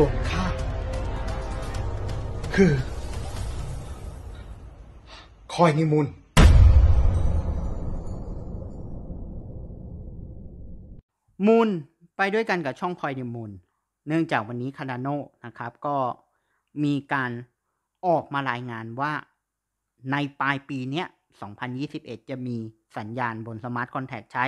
่วนข้าคือ คอยนิมุนมูลไปด้วยกันกับช่องคอยนิมูลเนื่องจากวันนี้คานาโนนะครับ ก็มีการออกมารายงานว่าในปลายปีเนี้ย 2021 จะมีสัญญาณบนสมาร์ทคอนแทคใช้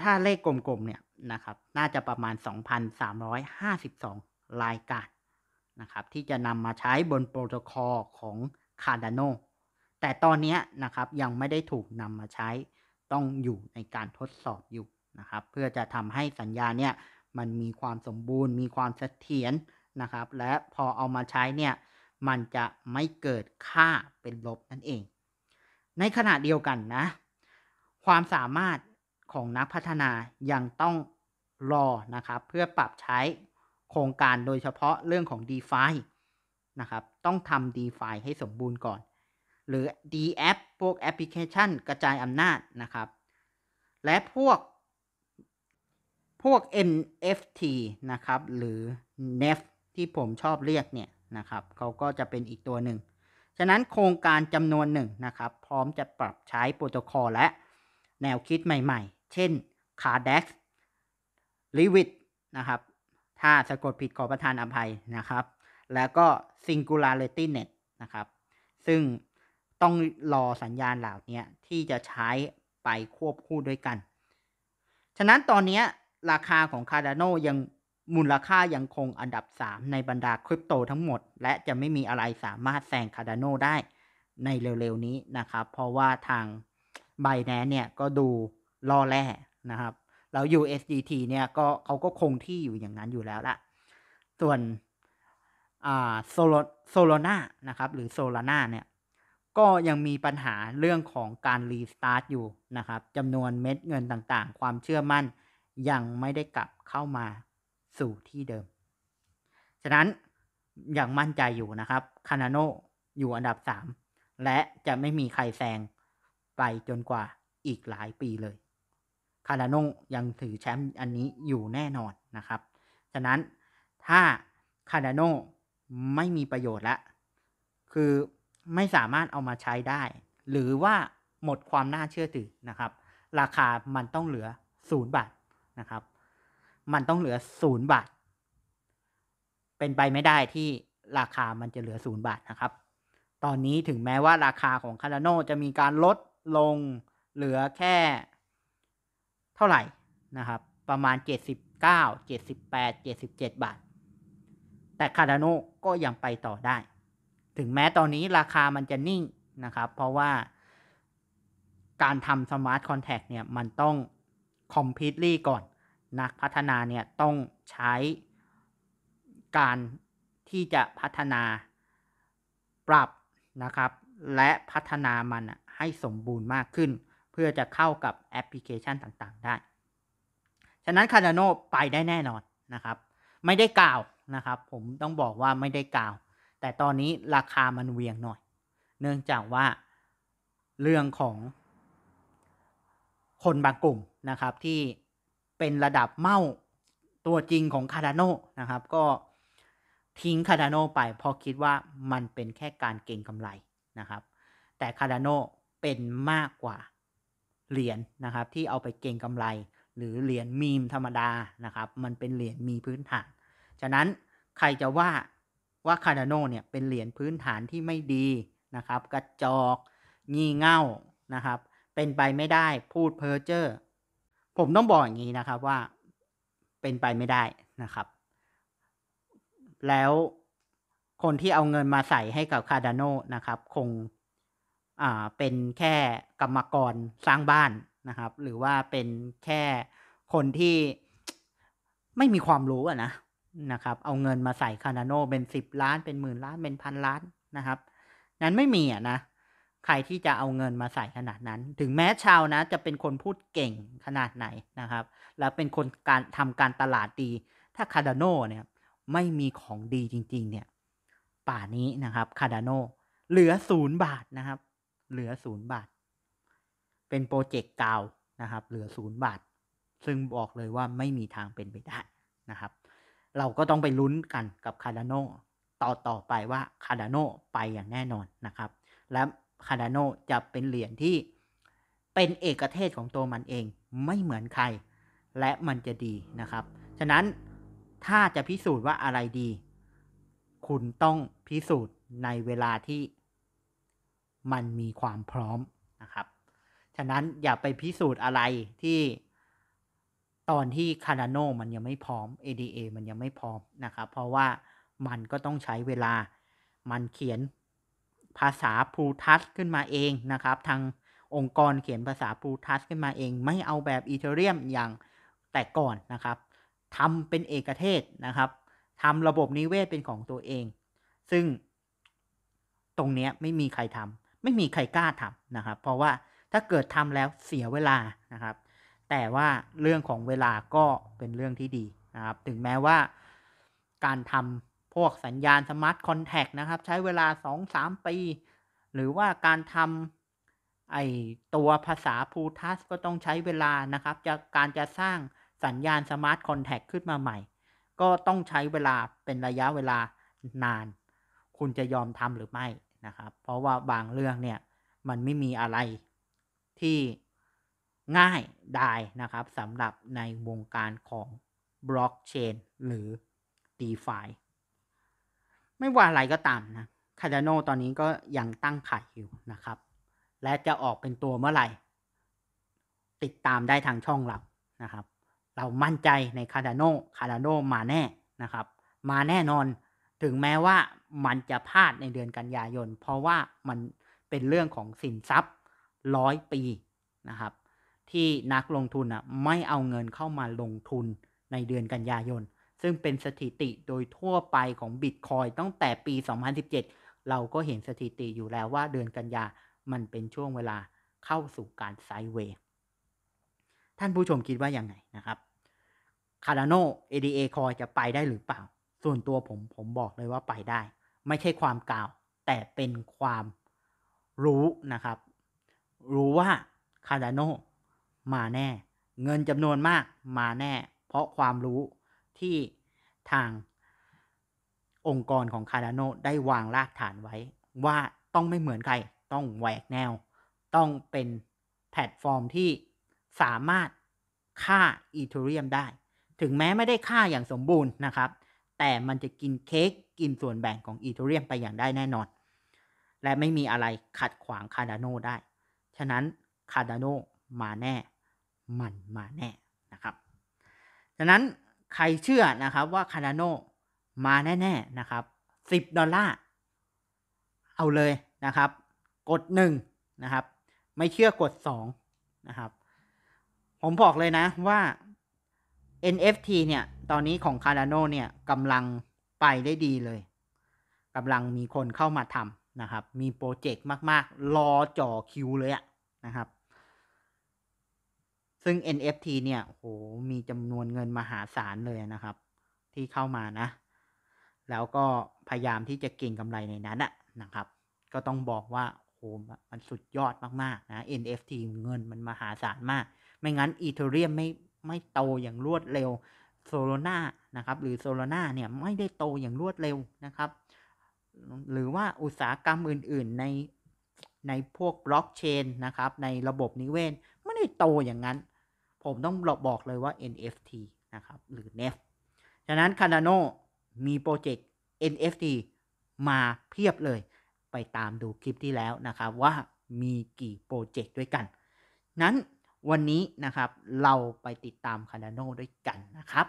ถ้าเลขกลมๆเนี่ยนะครับน่าจะประมาณ 2,352รายการนะครับที่จะนำมาใช้บนโปรโตคอลของ Cardano แต่ตอนนี้นะครับยังไม่ได้ถูกนำมาใช้ต้องอยู่ในการทดสอบอยู่นะครับเพื่อจะทำให้สัญญาเนี่ยมันมีความสมบูรณ์ มีความเสถียรนะครับและพอเอามาใช้เนี่ยมันจะไม่เกิดค่าเป็นลบนั่นเอง ในขณะเดียวกันนะความสามารถของนักพัฒนายังต้องรอนะครับเพื่อปรับใช้โครงการโดยเฉพาะเรื่องของ d e f i นะครับต้องทำ d e f i ให้สมบูรณ์ก่อน หรือ d a p พวกแอปพลิเคชันกระจายอำนาจนะครับ และพวก พวก NFT นะครับ หรือ NEF ที่ผมชอบเรียกเนี่ยนะครับเขาก็จะเป็นอีกตัวหนึ่ง ฉะนั้นโครงการจำนวนหนึ่งนะครับ พร้อมจะปรับใช้โปรโตคอลและแนวคิดใหม่ๆ เช่น c a r d e x r e v i t นะครับถ้าสะกดผิดขอประทานอภัยนะครับ แล้วก็ singularity net นะครับ ซึ่งต้องรอสัญญาณเหล่านี้ที่จะใช้ไปควบคู่ด้วยกัน ฉะนั้นตอนนี้ราคาของ Cardano ยังมูลค่ายังคงอันดับ 3 ในบรรดาคริปโตทั้งหมด และจะไม่มีอะไรสามารถแซง Cardano ได้ในเร็วๆนี้นะครับ เพราะว่าทาง b บแนนเนี่ยก็ดูล่อแร่นะครับแล้ว USDT เนี่ย ก็เขาก็คงที่อยู่อย่างนั้นอยู่แล้วละส่วนโซโลโซโลนานะครับ หรือโซลานาเนี่ย ก็ยังมีปัญหาเรื่องของการรีสตาร์ทอยู่นะครับจำนวนเม็ดเงินต่างๆ ความเชื่อมั่น ยังไม่ได้กลับเข้ามาสู่ที่เดิม ฉะนั้นอย่างมั่นใจอยู่นะครับ คานาโนอยู่อันดับ 3 และจะไม่มีใครแซงไปจนกว่าอีกหลายปีเลยคาราโน่ยังถือแชมป์อันนี้อยู่แน่นอนนะครับ ฉะนั้นถ้าคาราโน่ไม่มีประโยชน์ละ คือไม่สามารถเอามาใช้ได้ หรือว่าหมดความน่าเชื่อถือนะครับ ราคามันต้องเหลือศูนย์บาทนะครับ มันต้องเหลือศูนย์บาท เป็นไปไม่ได้ที่ราคามันจะเหลือศูนย์บาทนะครับ ตอนนี้ถึงแม้ว่าราคาของคาราโนจะมีการลดลงเหลือแค่เท่าไหร่ นะครับ ประมาณ 79 78 77 บาท แต่คาร์โนก็ยังไปต่อได้ ถึงแม้ตอนนี้ราคามันจะนิ่งนะครับ เพราะว่าการทำสมาร์ทคอนแทคเนี่ย มันต้องคอมพิวต์ก่อน นักพัฒนาเนี่ย ต้องใช้การที่จะพัฒนาปรับนะครับ และพัฒนามันให้สมบูรณ์มากขึ้นพื่อจะเข้ากับแอปพลิเคชันต่างๆได้ ฉะนั้น c a r d โน o ไปได้แน่นอนนะครับ ไม่ได้กล่าวนะครับ ผมต้องบอกว่าไม่ได้กล่าว แต่ตอนนี้ราคามันเวียงหน่อย เนื่องจากว่าเรื่องของคนบางกลุ่มนะครับ ที่เป็นระดับเมาตัวจริงของคาร์ดโนนะครับ ก็ทิ้งคาร์ดโนไปเพราะคิดว่ามันเป็นแค่การเก็งกำไรนะครับ แต่คาร์ดโนเป็นมากกว่าเหรียญนนะครับที่เอาไปเก่งกำไรหรือเหรียญมีมธรรมดานะครับมันเป็นเหรียญมีพื้นฐานฉะนั้นใครจะว่าว่าคาร์ดานเนี่ยเป็นเหรียญพื้นฐานที่ไม่ดีนะครับ กระจอกงี่เง่านะครับ เป็นไปไม่ได้พูดเพ้อเจ้อผมต้องบอกอย่างนี้นะครับว่าเป็นไปไม่ได้นะครับ แล้วคนที่เอาเงินมาใส่ให้กับคาร์ดานนะครับ คง่าเป็นแค่กรรมกรสร้างบ้านนะครับ หรือว่าเป็นแค่คนที่ไม่มีความรู้อะนะนะครับ เอาเงินมาใส่คานาโนเป็นสิบล้านเป็นหมื่นล้านเป็นพันล้านนะครับนั้นไม่มีอะนะ ใครที่จะเอาเงินมาใส่ขนาดนั้น ถึงแม้ชาวนะ จะเป็นคนพูดเก่งขนาดไหนนะครับ แล้วเป็นคนการทำการตลาดดี ถ้าคาดาโนเนี่ยไม่มีของดีจริงๆ เนี่ย ป่านี้นะครับ คาดาโน เหลือศูนย์บาทนะครับเหลือศูนย์บาท เป็นโปรเจกต์เก่านะครับ เหลือศูนย์บาท ซึ่งบอกเลยว่าไม่มีทางเป็นไปได้นะครับ เราก็ต้องไปลุ้นกันกับคาร์ดานโนต่อต่อไปว่าคาร์ดานโนไปอย่างแน่นอนนะครับ และคาร์ดานโนจะเป็นเหรียญที่เป็นเอกเทศของตัวมันเองไม่เหมือนใคร และมันจะดีนะครับ ฉะนั้นถ้าจะพิสูจน์ว่าอะไรดี คุณต้องพิสูจน์ในเวลาที่มันมีความพร้อมนะครับ ฉะนั้นอย่าไปพิสูจน์อะไรที่ตอนที่คาราโนมันยังไม่พร้อม ADA มันยังไม่พร้อมนะครับ เพราะว่ามันก็ต้องใช้เวลามันเขียนภาษาพูทัสขึ้นมาเองนะครับทางองค์กรเขียนภาษาพูทัสขึ้นมาเองไม่เอาแบบอีเทเรียมอย่างแต่ก่อนนะครับทำเป็นเอกเทศนะครับทำระบบนิเวศเป็นของตัวเอง ซึ่งตรงนี้ไม่มีใครทำไม่มีใครกล้าทำนะครับ เพราะว่าถ้าเกิดทำแล้วเสียเวลานะครับ แต่ว่าเรื่องของเวลาก็เป็นเรื่องที่ดีนะครับ ถึงแม้ว่าการทำพวกสัญญาณสมาร์ทคอนแทคนะครับ ใช้เวลา2-3ปี หรือว่าการทำไอตัวภาษาพูทัสก็ต้องใช้เวลานะครับจะการจะสร้างสัญญาณสมาร์ทคอนแทคขึ้นมาใหม่ ก็ต้องใช้เวลาเป็นระยะเวลานาน คุณจะยอมทำหรือไม่ะครับ เพราะว่าบางเรื่องเนี่ย มันไม่มีอะไรที่ง่ายได้นะครับสำหรับในวงการของบล็อกเชนหรือ d e f าไม่ว่าอะไรก็ตามนะคาร์ดโนตอนนี้ก็ยังตั้งขายอยู่นะครับ และจะออกเป็นตัวเมื่อไหร่ ติดตามได้ทางช่องเรานะครับ เรามั่นใจในคาร์ดโนคาร์ดโนมาแน่นะครับ มาแน่นอนถึงแม้ว่ามันจะพลาดในเดือนกันยายน เพราะว่ามันเป็นเรื่องของสินทรัพย์ร้อยปีนะครับ ที่นักลงทุนอ่ะไม่เอาเงินเข้ามาลงทุนในเดือนกันยายน ซึ่งเป็นสถิติโดยทั่วไปของบิตคอยตั้งแต่ปี 2017 เราก็เห็นสถิติอยู่แล้วว่าเดือนกันยามันเป็นช่วงเวลาเข้าสู่การไซเวย์ท่านผู้ชมคิดว่าอย่างไงนะครับคาร์โน ADA คอยจะไปได้หรือเปล่าส่วนตัว ผม ผมบอกเลยว่าไปได้ ไม่ใช่ความกล่าว แต่เป็นความรู้นะครับ รู้ว่าคาร์ดานโนมาแน่เงินจำนวนมากมาแน่ เพราะความรู้ที่ทางองค์กรของคาร์ดานโนได้วางรากฐานไว้ว่าต้องไม่เหมือน ใคร ต้องแหวกแนว ต้องเป็น แพลตฟอร์มที่สามารถฆ่า อีทูเรียม ได้ ถึงแม้ไม่ได้ฆ่าอย่างสมบูรณ์นะครับแต่มันจะกินเค้กกินส่วนแบ่งของอีเทเรียมไปอย่างได้แน่นอน และไม่มีอะไรขัดขวางคาดาโนได้ ฉะนั้นคาดาโนมาแน่มันมาแน่นะครับ ฉะนั้นใครเชื่อนะครับว่าคาดาโนมาแน่ๆนะครับ10ดอลลาร์เอาเลยนะครับ กด 1 นะครับ ไม่เชื่อกด 2 นะครับผมบอกเลยนะว่า NFT เนี่ยตอนนี้ของคาร์โนเนี่ยกำลังไปได้ดีเลย กำลังมีคนเข้ามาทำนะครับ มีโปรเจกต์มาก ๆ รอจ่อคิวเลยอะนะครับ ซึ่ง NFT เนี่ยโห มีจำนวนเงิน มหาศาล เลยนะครับ ที่เข้ามานะ แล้วก็พยายามที่จะเก่งกำไรในนั้นอะนะครับ ก็ต้องบอกว่าโห มันสุดยอดมาก ๆ นะ NFT เงินมัน มหาศาล มาก ไม่งั้นอีเทเรียมไม่ไม่โตอย่างรวดเร็วโซโลนานะครับ หรือโซโลนาเนี่ย ไม่ได้โตอย่างรวดเร็วนะครับ หรือว่าอุตสาหกรรมอื่นๆ ใน ในพวกบล็อกเชนนะครับ ในระบบนิเวศไม่ได้โตอย่างนั้น ผมต้องบอกเลยว่า NFT นะครับ หรือ NEF ฉะนั้น Cardano มีโปรเจกต์ NFT มาเพียบเลยไปตามดูคลิปที่แล้วนะครับ ว่ามีกี่โปรเจกต์ด้วยกัน นั้น วันนี้นะครับ เราไปติดตาม Cardano ด้วยกันนะครับ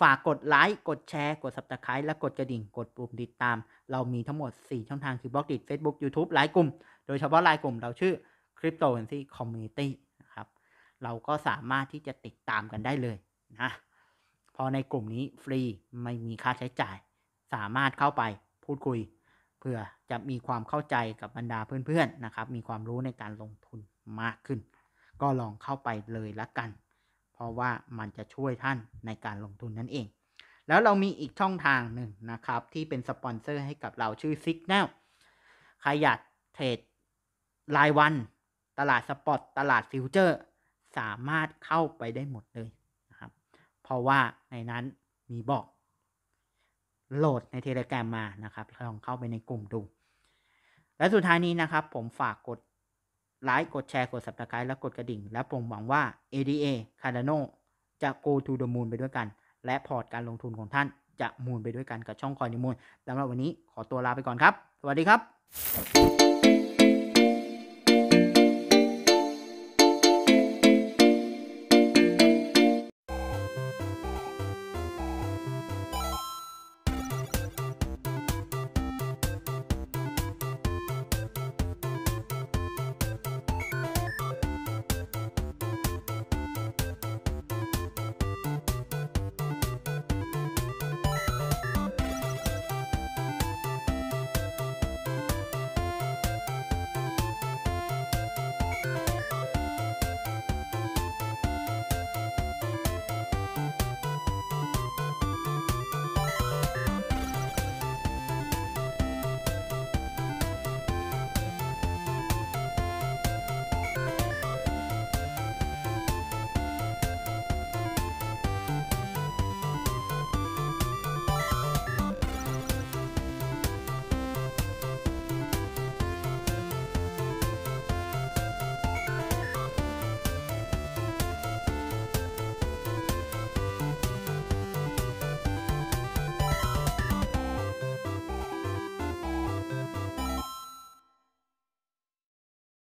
ฝากกดไลค์ กดแชร์ กด s u b สไครต์และกดกระดิ่ง กดปุ่มติดตาม เรามีทั้งหมด 4 ช่องทาง คือบล็อกดิจิ Facebook YouTube ไลน์กลุ่ม โดยเฉพาะไลน์กลุ่ม เราชื่อ Cryptocurrency Community นะครับ เราก็สามารถที่จะติดตามกันได้เลยนะ พอในกลุ่มนี้ฟรีไม่มีค่าใช้จ่าย สามารถเข้าไปพูดคุย เพื่อจะมีความเข้าใจกับบรรดาเพื่อนๆนะครับ มีความรู้ในการลงทุนมากขึ้น ก็ลองเข้าไปเลยละกันเพราะว่ามันจะช่วยท่านในการลงทุนนั่นเอง แล้วเรามีอีกช่องทางหนึ่งนะครับที่เป็นสปอนเซอร์ให้กับเราชื่อ Signal ใครอยากเทรดรายวัน ตลาดสปอตตลาดฟิวเจอร์ สามารถเข้าไปได้หมดเลยนะครับ เพราะว่าในนั้นมีบอกโหลดในเทเล g r a m มานะครับลองเข้าไปในกลุ่มดู และสุดท้ายนี้นะครับผมฝากกดไลค์ กดแชร์กด subscribe และกดกระดิ่งและผมหวังว่า ADA Cardano จะ go to the moon ไปด้วยกัน และพอร์ตการลงทุนของท่านจะมูนไปด้วยกันกับช่องคอยนิมูลสำหรับวันนี้ขอตัวลาไปก่อนครับ สวัสดีครับ